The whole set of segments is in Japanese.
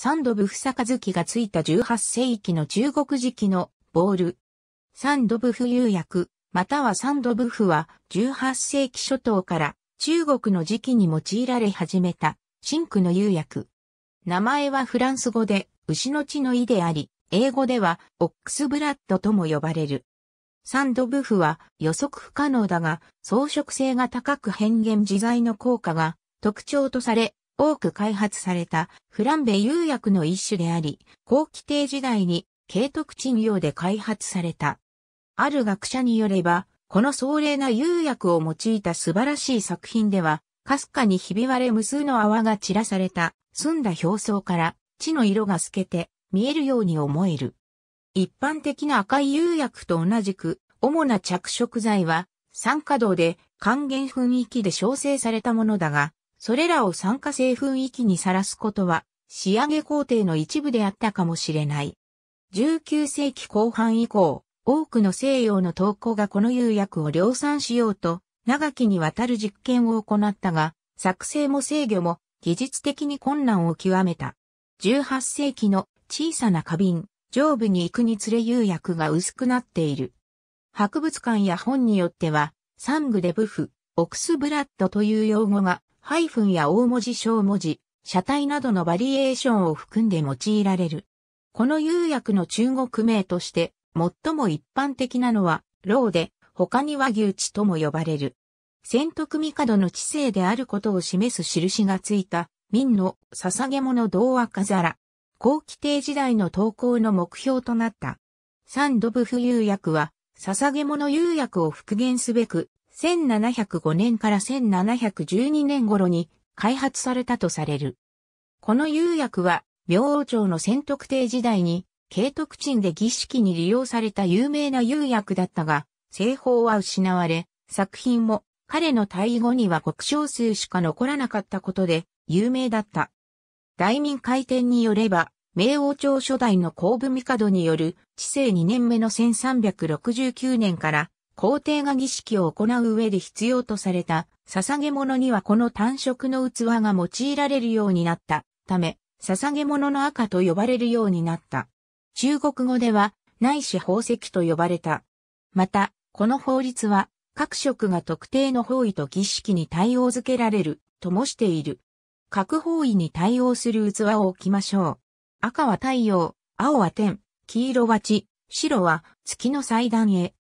三度部房和樹がついた18世紀の中国時期のボール。サンドブフ釉薬、またはサンドブフは18世紀初頭から中国の時期に用いられ始めたシンクの釉薬。名前はフランス語で牛の血の意であり、英語ではオックスブラッドとも呼ばれる。サンドブフは予測不可能だが装飾性が高く変幻自在の効果が特徴とされ多く開発されたフランベ釉薬の一種であり、後期帝時代に慶徳鎮用で開発された。ある学者によれば、この壮麗な釉薬を用いた素晴らしい作品では、かすかにひび割れ無数の泡が散らされた、澄んだ表層から、地の色が透けて、見えるように思える。一般的な赤い釉薬と同じく、主な着色剤は、酸化銅で還元雰囲気で調整されたものだが、それらを酸化性雰囲気にさらすことは、仕上げ工程の一部であったかもしれない。19世紀後半以降、多くの西洋の陶工がこの釉薬を量産しようと、長きにわたる実験を行ったが、作成も制御も技術的に困難を極めた。18世紀の小さな花瓶、上部に行くにつれ釉薬が薄くなっている。博物館や本によっては、サングデブフ、オクスブラッドという用語がハイフンや大文字小文字、車体などのバリエーションを含んで用いられる。この釉薬の中国名として、最も一般的なのは、ローで、他に和牛地とも呼ばれる。仙徳帝の知性であることを示す印がついた、民の捧げ物童話飾ら、後期帝時代の投稿の目標となった。三度ブフ釉薬は、捧げ物釉薬を復元すべく、1705年から1712年頃に開発されたとされる。この釉薬は、明王朝の仙徳帝時代に、慶徳鎮で儀式に利用された有名な釉薬だったが、製法は失われ、作品も彼の退位後には国小数しか残らなかったことで有名だった。大民開店によれば、明王朝初代の皇部帝による治世2年目の1369年から皇帝が儀式を行う上で必要とされた、捧げ物にはこの単色の器が用いられるようになったため、捧げ物の赤と呼ばれるようになった。中国語では、内し宝石と呼ばれた。また、この法律は、各色が特定の方位と儀式に対応づけられる、ともしている。各方位に対応する器を置きましょう。赤は太陽、青は天、黄色は地、白は月の祭壇へ、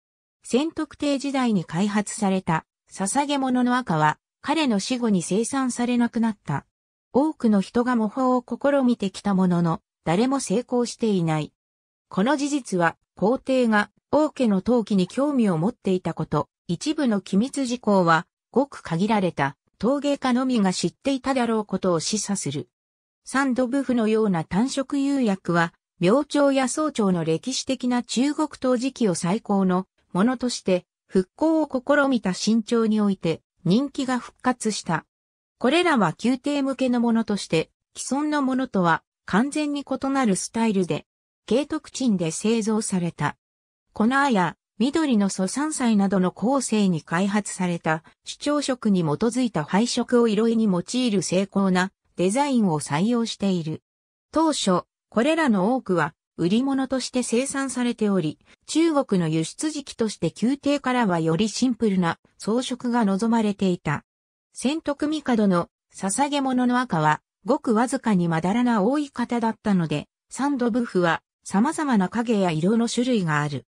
仙徳帝時代に開発された捧げ物の赤は彼の死後に生産されなくなった。多くの人が模倣を試みてきたものの、誰も成功していない。この事実は、皇帝が王家の陶器に興味を持っていたこと、一部の機密事項は、ごく限られた陶芸家のみが知っていただろうことを示唆する。サンドブフのような単色釉薬は、明朝や早朝の歴史的な中国陶磁器を最高のものとして復興を試みた新潮において人気が復活した。これらは宮廷向けのものとして既存のものとは完全に異なるスタイルで、慶徳鎮で製造された。粉や緑の素山菜などの後世に開発された主張色に基づいた配色を色絵に用いる精巧なデザインを採用している。当初、これらの多くは売り物として生産されており、中国の輸出時期として宮廷からはよりシンプルな装飾が望まれていた。千徳帝の捧げ物の赤は、ごくわずかにまだらな多い方だったので、サンドブフは様々な影や色の種類がある。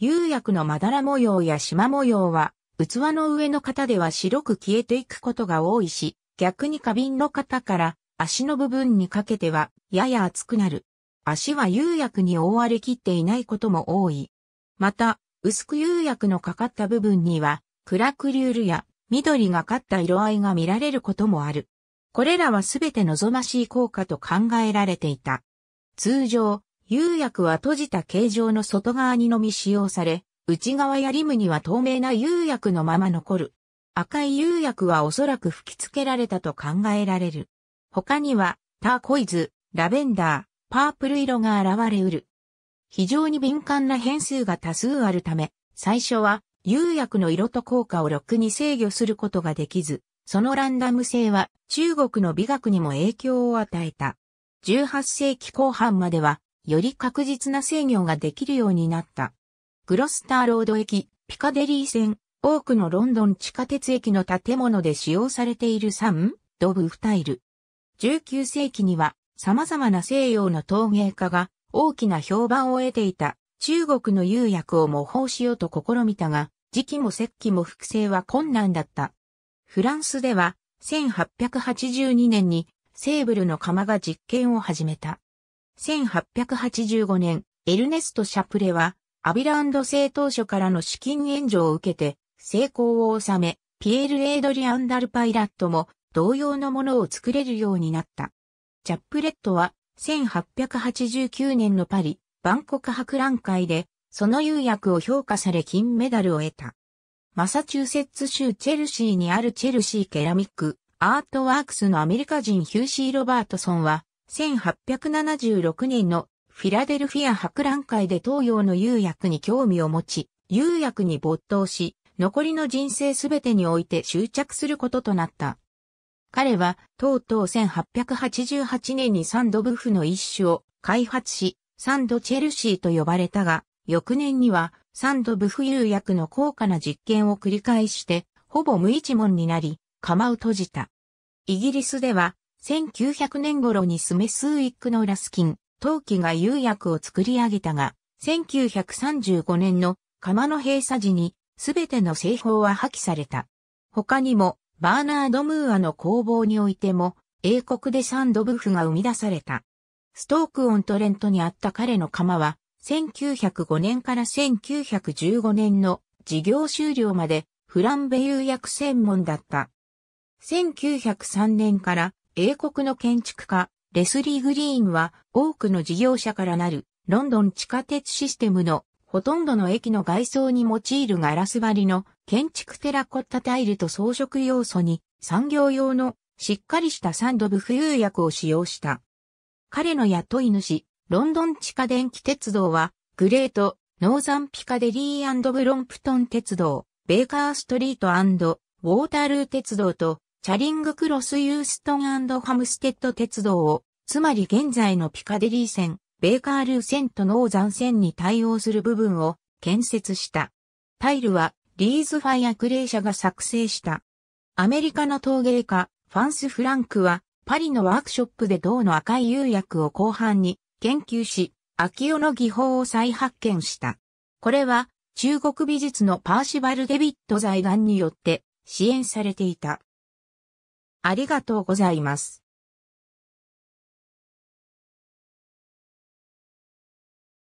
釉薬のまだら模様や縞模様は、器の上の型では白く消えていくことが多いし、逆に花瓶の型から足の部分にかけてはやや厚くなる。足は釉薬に覆われきっていないことも多い。また、薄く釉薬のかかった部分には、暗くリュールや緑がかった色合いが見られることもある。これらはすべて望ましい効果と考えられていた。通常、釉薬は閉じた形状の外側にのみ使用され、内側やリムには透明な釉薬のまま残る。赤い釉薬はおそらく吹き付けられたと考えられる。他には、ターコイズ、ラベンダー、パープル色が現れうる。非常に敏感な変数が多数あるため、最初は釉薬の色と効果を6に制御することができず、そのランダム性は中国の美学にも影響を与えた。18世紀後半までは、より確実な制御ができるようになった。グロスターロード駅、ピカデリー線、多くのロンドン地下鉄駅の建物で使用されている3、ドブフタイル。19世紀には様々な西洋の陶芸家が大きな評判を得ていた中国の釉薬を模倣しようと試みたが、時期も石器も複製は困難だった。フランスでは1882年にセーブルの窯が実験を始めた。1885年、エルネスト・シャプレはアビランド製当初からの資金援助を受けて成功を収め、ピエール・エイドリアン・ダルパイラットも同様のものを作れるようになった。チャップレットは1889年のパリ、万国博覧会で、その釉薬を評価され金メダルを得た。マサチューセッツ州チェルシーにあるチェルシーケラミック、アートワークスのアメリカ人ヒューシー・ロバートソンは、1876年のフィラデルフィア博覧会で東洋の釉薬に興味を持ち、釉薬に没頭し、残りの人生すべてにおいて執着することとなった。彼は、とうとう1888年にサンドブフの一種を開発し、サンドチェルシーと呼ばれたが、翌年には、サンドブフ釉薬の高価な実験を繰り返して、ほぼ無一文になり、釜を閉じた。イギリスでは、1900年頃にスメスウイックのラスキン、陶器が釉薬を作り上げたが、1935年の釜の閉鎖時に、すべての製法は破棄された。他にも、バーナード・ムーアの工房においても、英国でサンドブフが生み出された。ストーク・オン・トレントにあった彼の窯は、1905年から1915年の事業終了までフランベ釉薬専門だった。1903年から英国の建築家レスリー・グリーンは多くの事業者からなるロンドン地下鉄システムのほとんどの駅の外装に用いるガラス張りの建築テラコッタタイルと装飾要素に産業用のしっかりしたサンドブ浮遊薬を使用した。彼の雇い主、ロンドン地下電気鉄道は、グレート、ノーザンピカデリーブロンプトン鉄道、ベーカーストリートウォータールー鉄道と、チャリングクロスユーストンハムステッド鉄道を、つまり現在のピカデリー線、ベーカールー線とノーザン線に対応する部分を建設した。タイルはリーズ・ファイア・クレー社が作成した。アメリカの陶芸家、ファンス・フランクは、パリのワークショップで銅の赤い釉薬を後半に研究し、秋代の技法を再発見した。これは、中国美術のパーシバル・デビット財団によって支援されていた。ありがとうございます。